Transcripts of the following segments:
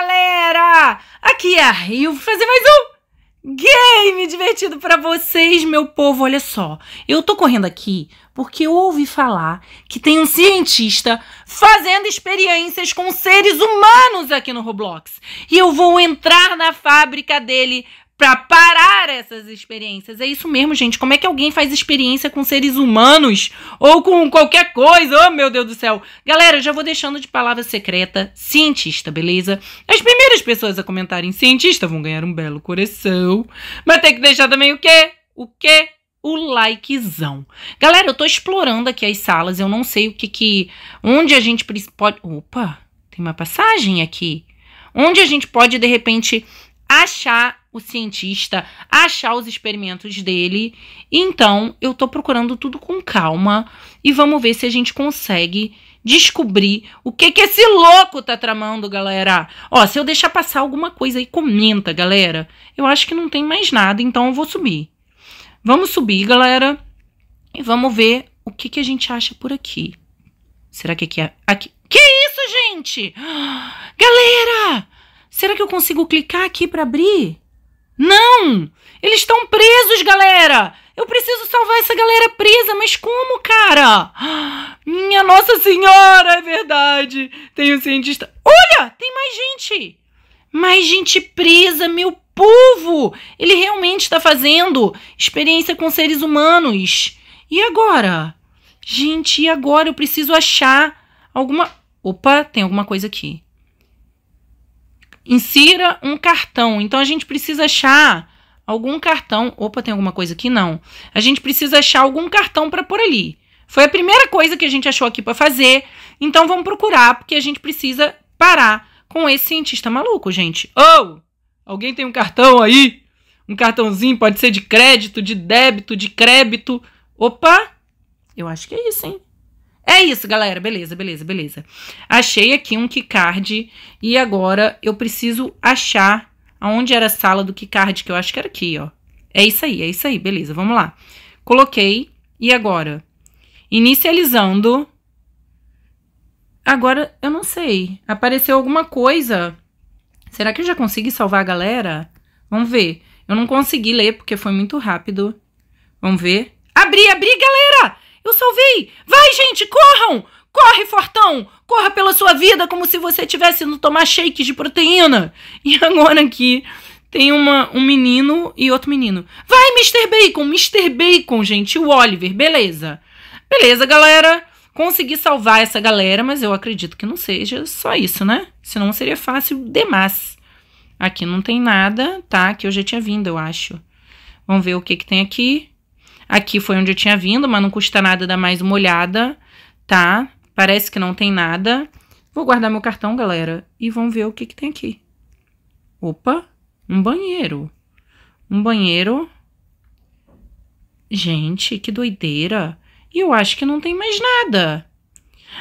galera! Aqui é a Rio, vou fazer mais um game divertido para vocês, meu povo. Olha só, eu tô correndo aqui porque eu ouvi falar que tem um cientista fazendo experiências com seres humanos aqui no Roblox. E eu vou entrar na fábrica dele para parar essas experiências. É isso mesmo, gente. Como é que alguém faz experiência com seres humanos ou com qualquer coisa? Oh, meu Deus do céu. Galera, já vou deixando de palavra secreta cientista, beleza? As primeiras pessoas a comentarem cientista vão ganhar um belo coração, mas tem que deixar também o quê? O quê? o likezão. Galera, eu tô explorando aqui as salas, eu não sei o que que onde a gente pode, opa, tem uma passagem aqui. Onde a gente pode de repente achar o cientista, achar os experimentos dele. Então, eu tô procurando tudo com calma e vamos ver se a gente consegue descobrir o que que esse louco tá tramando, galera. Ó, se eu deixar passar alguma coisa aí, comenta, galera. Eu acho que não tem mais nada, então eu vou subir. Vamos subir, galera, e vamos ver o que que a gente acha por aqui. Será que aqui é aqui? Que isso, gente? Galera! Será que eu consigo clicar aqui para abrir? Não! Eles estão presos, galera! Eu preciso salvar essa galera presa, mas como, cara? Minha Nossa Senhora, é verdade! Tem um cientista. Olha! Tem mais gente! Mais gente presa, meu povo! Ele realmente está fazendo experiência com seres humanos. E agora? Gente, e agora? Eu preciso achar alguma. Opa, tem alguma coisa aqui. Insira um cartão. Então a gente precisa achar algum cartão. Opa, tem alguma coisa aqui? Não. A gente precisa achar algum cartão para pôr ali. Foi a primeira coisa que a gente achou aqui para fazer. Então vamos procurar, porque a gente precisa parar com esse cientista maluco, gente. Oh! Alguém tem um cartão aí? Um cartãozinho pode ser de crédito, de débito, de crédito. Opa! Eu acho que é isso, hein? É isso, galera. Beleza, beleza, beleza. Achei aqui um keycard e agora eu preciso achar aonde era a sala do keycard, que eu acho que era aqui, ó. É isso aí, é isso aí. Beleza, vamos lá. Coloquei e agora? Inicializando. Agora, eu não sei. Apareceu alguma coisa. Será que eu já consegui salvar a galera? Vamos ver. Eu não consegui ler porque foi muito rápido. Vamos ver. Abri, abri, galera! Eu salvei! Vai, gente, corram! Corre, Fortão! Corra pela sua vida como se você estivesse indo tomar shakes de proteína! E agora aqui tem uma, um menino e outro menino. Vai, Mr. Bacon! Mr. Bacon, gente! O Oliver, beleza. Beleza, galera. Consegui salvar essa galera, mas eu acredito que não seja só isso, né? Senão seria fácil demais. Aqui não tem nada, tá? Que eu já tinha vindo, eu acho. Vamos ver o que, que tem aqui. Aqui foi onde eu tinha vindo, mas não custa nada dar mais uma olhada, tá? Parece que não tem nada. Vou guardar meu cartão, galera, e vamos ver o que, que tem aqui. Opa, um banheiro. Um banheiro. Gente, que doideira. E eu acho que não tem mais nada.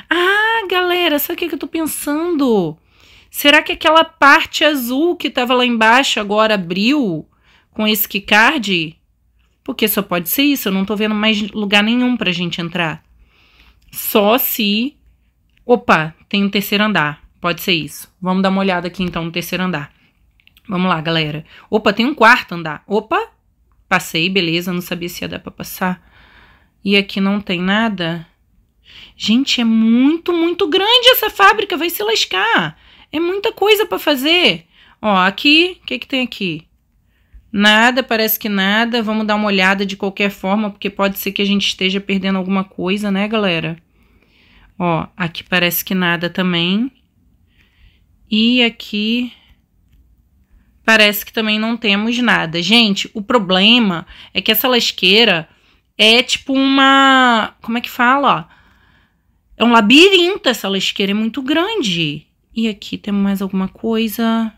Ah, galera, sabe o que, que eu tô pensando? Será que aquela parte azul que tava lá embaixo agora abriu com esse keycard? Porque só pode ser isso, eu não tô vendo mais lugar nenhum pra gente entrar. Só se. Opa, tem um terceiro andar. Pode ser isso. Vamos dar uma olhada aqui então no terceiro andar. Vamos lá, galera. Opa, tem um quarto andar. Opa, passei, beleza, não sabia se ia dar pra passar. E aqui não tem nada. Gente, é muito, muito grande essa fábrica, vai se lascar. É muita coisa para fazer. Ó, aqui, o que que tem aqui? Nada, parece que nada. Vamos dar uma olhada de qualquer forma, porque pode ser que a gente esteja perdendo alguma coisa, né, galera? Ó, aqui parece que nada também. E aqui parece que também não temos nada. Gente, o problema é que essa lasqueira é tipo uma. Como é que fala? É um labirinto essa lasqueira, é muito grande. E aqui temos mais alguma coisa.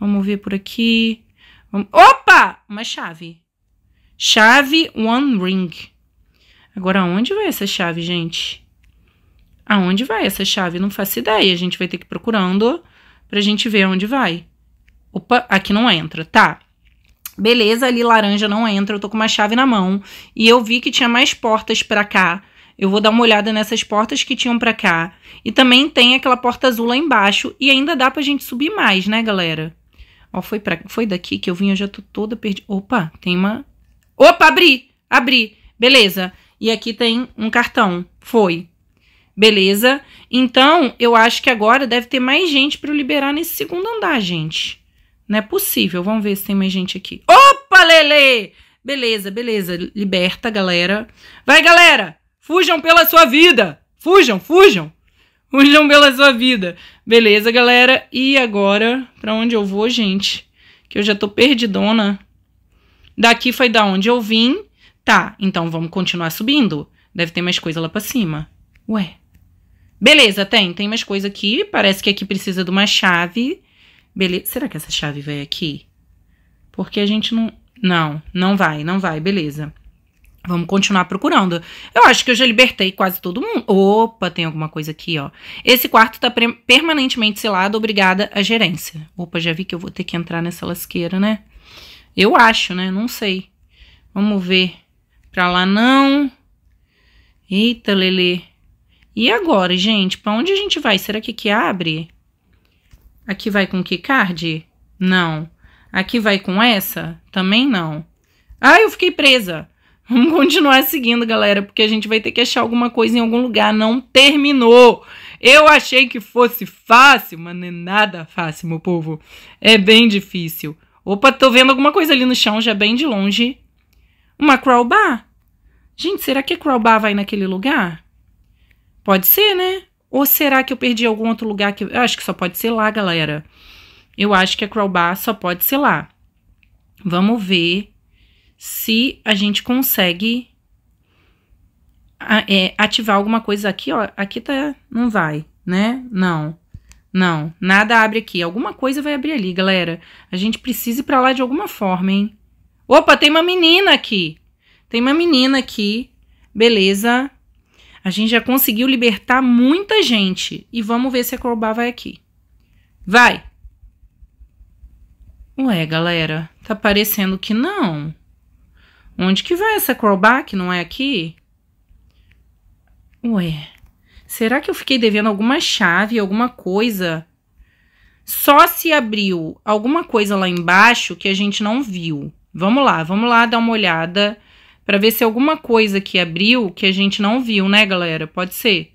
Vamos ver por aqui. Opa! Uma chave. Chave One Ring. Agora, aonde vai essa chave, gente? Aonde vai essa chave? Não faço ideia. A gente vai ter que ir procurando pra gente ver aonde vai. Opa, aqui não entra. Tá. Beleza, ali laranja não entra. Eu tô com uma chave na mão. E eu vi que tinha mais portas pra cá. Eu vou dar uma olhada nessas portas que tinham pra cá. E também tem aquela porta azul lá embaixo. E ainda dá pra gente subir mais, né, galera? Ó, foi, pra, foi daqui que eu vim, eu já tô toda perdida. Opa, tem uma. Opa, abri! Abri! Beleza. E aqui tem um cartão. Foi. Beleza? Então, eu acho que agora deve ter mais gente para liberar nesse segundo andar, gente. Não é possível. Vamos ver se tem mais gente aqui. Opa, Lele! Beleza, beleza. Liberta, galera. Vai, galera! Fujam pela sua vida! Fujam, fujam! O pela sua vida. Beleza, galera. E agora, pra onde eu vou, gente? Que eu já tô perdidona. Daqui foi da onde eu vim. Tá, então vamos continuar subindo. Deve ter mais coisa lá pra cima. Ué. Beleza, tem. Tem mais coisa aqui. Parece que aqui precisa de uma chave. Beleza. Será que essa chave vai aqui? Porque a gente não... Não, não vai, não vai. Beleza. Vamos continuar procurando. Eu acho que eu já libertei quase todo mundo. Opa, tem alguma coisa aqui, ó. Esse quarto tá permanentemente selado, obrigada à gerência. Opa, já vi que eu vou ter que entrar nessa lasqueira, né? Eu acho, né? Não sei. Vamos ver. Pra lá não. Eita, Lele. E agora, gente? Pra onde a gente vai? Será que aqui abre? Aqui vai com que card? Não. Aqui vai com essa? Também não. Ah, eu fiquei presa. Vamos continuar seguindo, galera, porque a gente vai ter que achar alguma coisa em algum lugar. Não terminou. Eu achei que fosse fácil, mas não é nada fácil, meu povo. É bem difícil. Opa, tô vendo alguma coisa ali no chão, já bem de longe. Uma crowbar? Gente, será que a crowbar vai naquele lugar? Pode ser, né? Ou será que eu perdi algum outro lugar que. Eu acho que só pode ser lá, galera. Eu acho que a crowbar só pode ser lá. Vamos ver se a gente consegue é, ativar alguma coisa aqui, ó. Aqui tá, não vai, né? Não, não, nada abre aqui. Alguma coisa vai abrir ali, galera. A gente precisa ir pra lá de alguma forma, hein? Opa, tem uma menina aqui. Tem uma menina aqui. Beleza. A gente já conseguiu libertar muita gente. E vamos ver se a Corobá vai aqui. Vai! Ué, galera, tá parecendo que não. Onde que vai essa crawlback? Não é aqui? Ué, será que eu fiquei devendo alguma chave, alguma coisa? Só se abriu alguma coisa lá embaixo que a gente não viu. Vamos lá, vamos lá dar uma olhada para ver se alguma coisa que abriu que a gente não viu, né, galera? Pode ser.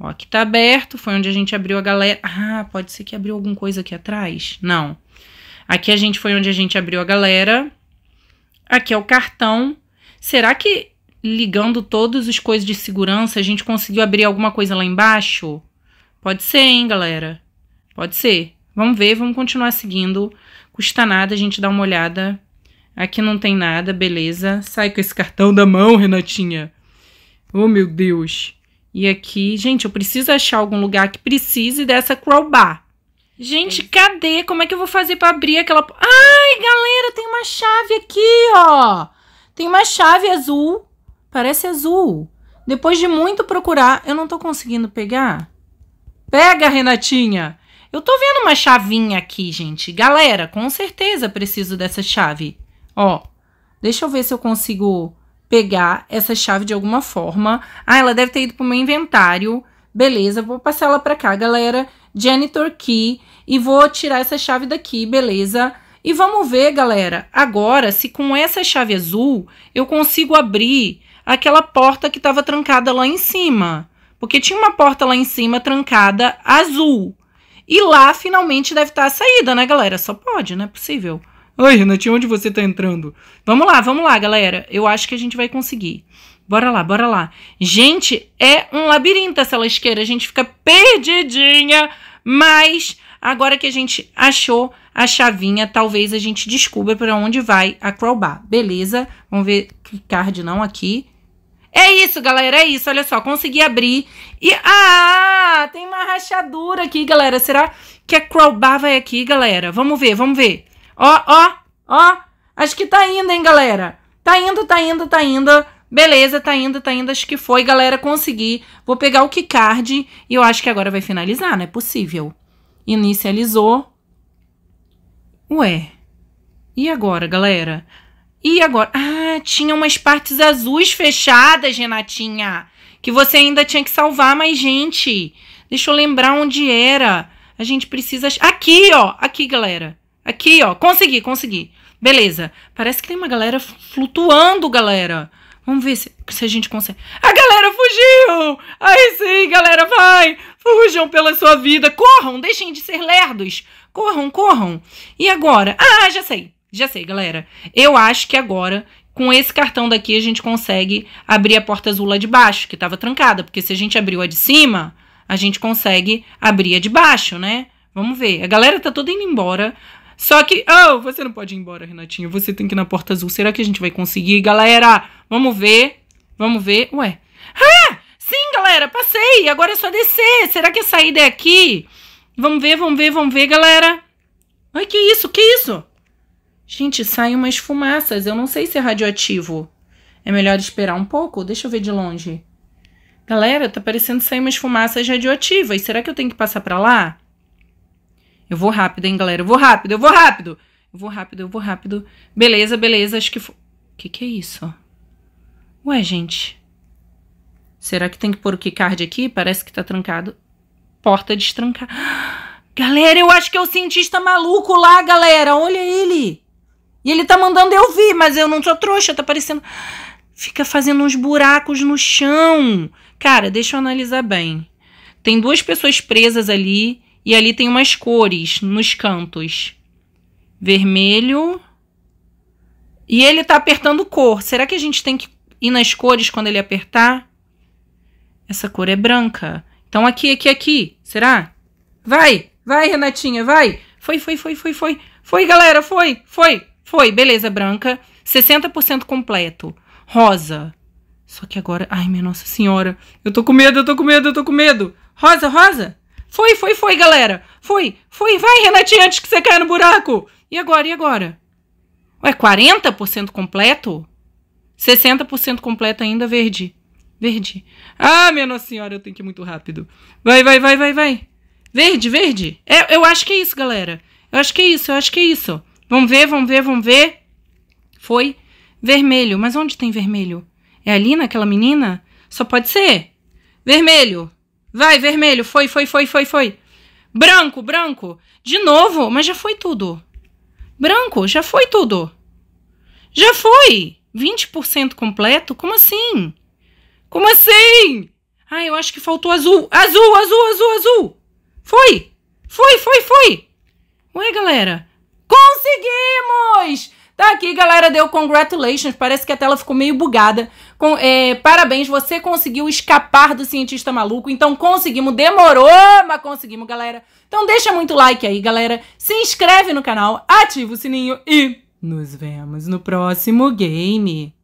Ó, aqui tá aberto, foi onde a gente abriu a galera. Ah, pode ser que abriu alguma coisa aqui atrás? Não. Aqui a gente foi onde a gente abriu a galera. Aqui é o cartão. Será que ligando todos os coisas de segurança a gente conseguiu abrir alguma coisa lá embaixo? Pode ser, hein, galera? Pode ser. Vamos ver, vamos continuar seguindo. Custa nada a gente dar uma olhada. Aqui não tem nada, beleza. Sai com esse cartão da mão, Renatinha. Oh, meu Deus. E aqui, gente, eu preciso achar algum lugar que precise dessa crowbar. Gente, cadê? Como é que eu vou fazer para abrir aquela. Ai, galera, tem uma chave aqui, ó. Tem uma chave azul. Parece azul. Depois de muito procurar, eu não tô conseguindo pegar. Pega, Renatinha. Eu tô vendo uma chavinha aqui, gente. Galera, com certeza preciso dessa chave. Ó, deixa eu ver se eu consigo pegar essa chave de alguma forma. Ah, ela deve ter ido pro meu inventário. Beleza, vou passar ela pra cá, galera janitor key e vou tirar essa chave daqui, beleza? E vamos ver, galera, agora se com essa chave azul eu consigo abrir aquela porta que estava trancada lá em cima. Porque tinha uma porta lá em cima trancada azul. E lá finalmente deve estar tá a saída, né, galera? Só pode, não é possível. Oi, Renatinho, onde você tá entrando? Vamos lá, vamos lá, galera. Eu acho que a gente vai conseguir. Bora lá, bora lá. Gente, é um labirinto essa lasqueira. A gente fica perdidinha, mas agora que a gente achou a chavinha, talvez a gente descubra para onde vai a crowbar. Beleza? Vamos ver que card não aqui. É isso, galera, é isso. Olha só, consegui abrir. E, ah, tem uma rachadura aqui, galera. Será que a crowbar vai aqui, galera? Vamos ver, vamos ver. Ó, ó, ó. Acho que tá indo, hein, galera. Tá indo, tá indo, tá indo. Beleza, tá indo, tá indo. Acho que foi, galera. Consegui. Vou pegar o keycard e eu acho que agora vai finalizar, não é possível. Inicializou. Ué. E agora, galera? E agora? Ah, tinha umas partes azuis fechadas, Renatinha. Que você ainda tinha que salvar mais gente. Deixa eu lembrar onde era. A gente precisa... Aqui, ó. Aqui, galera. Aqui, ó. Consegui, consegui. Beleza. Parece que tem uma galera flutuando, galera. Vamos ver se, se, a gente consegue. A galera fugiu! Aí sim, galera, vai! Fujam pela sua vida! Corram! Deixem de ser lerdos! Corram, corram! E agora? Ah, já sei! Já sei, galera. Eu acho que agora, com esse cartão daqui, a gente consegue abrir a porta azul lá de baixo, que estava trancada. Porque se a gente abriu a de cima, a gente consegue abrir a de baixo, né? Vamos ver. A galera tá toda indo embora. Só que, oh, você não pode ir embora, Renatinho. Você tem que ir na porta azul. Será que a gente vai conseguir, galera? Vamos ver. Vamos ver. Ué. Ah! Sim, galera, passei. Agora é só descer. Será que a saída é aqui? Vamos ver, vamos ver, vamos ver, galera. Ai, que isso? Que isso? Gente, saem umas fumaças. Eu não sei se é radioativo. É melhor esperar um pouco? Deixa eu ver de longe. Galera, tá parecendo sair umas fumaças radioativas. Será que eu tenho que passar para lá? Eu vou rápido, hein, galera? Eu vou rápido, eu vou rápido. Eu vou rápido, eu vou rápido. Beleza, beleza, acho que foi. Que que é isso? Ué, gente. Será que tem que pôr o keycard aqui? Parece que tá trancado. Porta destrancada. Galera, eu acho que é o cientista maluco lá, galera. Olha ele. E ele tá mandando eu vir, mas eu não sou trouxa, tá parecendo. Fica fazendo uns buracos no chão. Cara, deixa eu analisar bem. Tem duas pessoas presas ali e ali tem umas cores nos cantos. Vermelho. E ele tá apertando cor. Será que a gente tem que ir nas cores quando ele apertar? Essa cor é branca. Então aqui, aqui, aqui. Será? Vai, vai, Renatinha, vai. Foi, foi, foi, foi, foi. Foi, galera, foi, foi, foi. Beleza, branca. 60% completo. Rosa. Só que agora. Ai, minha Nossa Senhora. Eu tô com medo, eu tô com medo, eu tô com medo. Rosa, rosa. Foi, foi, foi, galera. Foi, foi, vai, Renatinha, antes que você caia no buraco. E agora, e agora? Ué, 40% completo? 60% completo ainda, verde. Verde. Ah, minha Nossa Senhora, eu tenho que ir muito rápido. Vai, vai, vai, vai, vai. Verde, verde. É, eu acho que é isso, galera. Eu acho que é isso, eu acho que é isso. Vamos ver, vamos ver, vamos ver. Foi. Vermelho. Mas onde tem vermelho? É ali naquela menina? Só pode ser. Vermelho. Vai, vermelho, foi, foi, foi, foi, foi. Branco, branco. De novo, mas já foi tudo. Branco, já foi tudo. Já foi. 20% completo? Como assim? Como assim? Ah, eu acho que faltou azul. Azul, azul, azul, azul. Foi. Foi, foi, foi. Ué, galera. Conseguimos! Tá aqui, galera, deu congratulations. Parece que a tela ficou meio bugada. Com, é, parabéns, você conseguiu escapar do cientista maluco. Então conseguimos, demorou, mas conseguimos, galera. Então deixa muito like aí, galera. Se inscreve no canal, ativa o sininho e nos vemos no próximo game.